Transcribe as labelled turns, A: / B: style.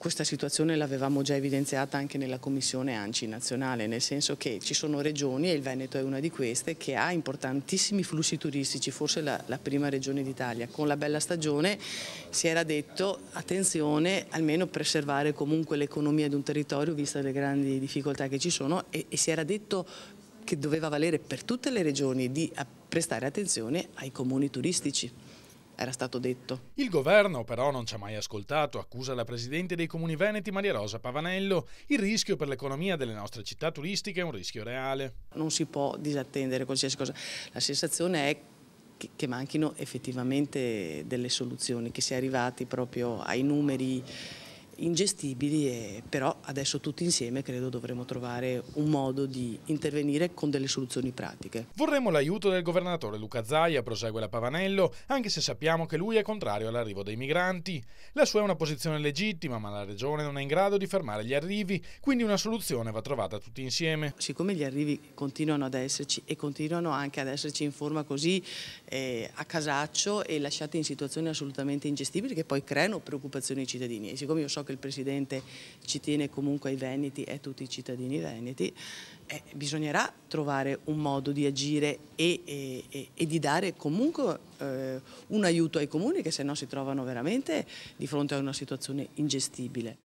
A: Questa situazione l'avevamo già evidenziata anche nella Commissione ANCI nazionale, nel senso che ci sono regioni, e il Veneto è una di queste, che ha importantissimi flussi turistici, forse la, la prima regione d'Italia. Con la bella stagione si era detto attenzione, almeno preservare comunque l'economia di un territorio, vista le grandi difficoltà che ci sono, e, e si era detto che doveva valere per tutte le regioni di prestare attenzione ai comuni
B: turistici era stato detto. Il governo però non ci ha mai ascoltato, accusa la presidente dei comuni veneti Maria Rosa Pavanello. Il rischio per l'economia delle nostre città turistiche è un rischio reale. Non si può disattendere qualsiasi cosa. La sensazione è che
A: manchino effettivamente delle soluzioni, che si è arrivati proprio ai numeri ingestibili, e, però adesso tutti insieme credo dovremo trovare un modo di intervenire con delle soluzioni pratiche.
B: Vorremmo l'aiuto del governatore Luca Zaia, prosegue la Pavanello, anche se sappiamo che lui è contrario all'arrivo dei migranti. La sua è una posizione legittima, ma la regione non è in grado di fermare gli arrivi, quindi una soluzione va trovata tutti insieme. Siccome gli arrivi continuano ad esserci e continuano anche ad esserci in forma così eh,
A: a casaccio e lasciati in situazioni assolutamente ingestibili che poi creano preoccupazioni ai cittadini e siccome io so che che il Presidente ci tiene comunque ai Veneti e a tutti i cittadini veneti, eh, bisognerà trovare un modo di agire e, e, e, e di dare comunque eh, un aiuto ai comuni che se no si trovano veramente di fronte a una situazione ingestibile.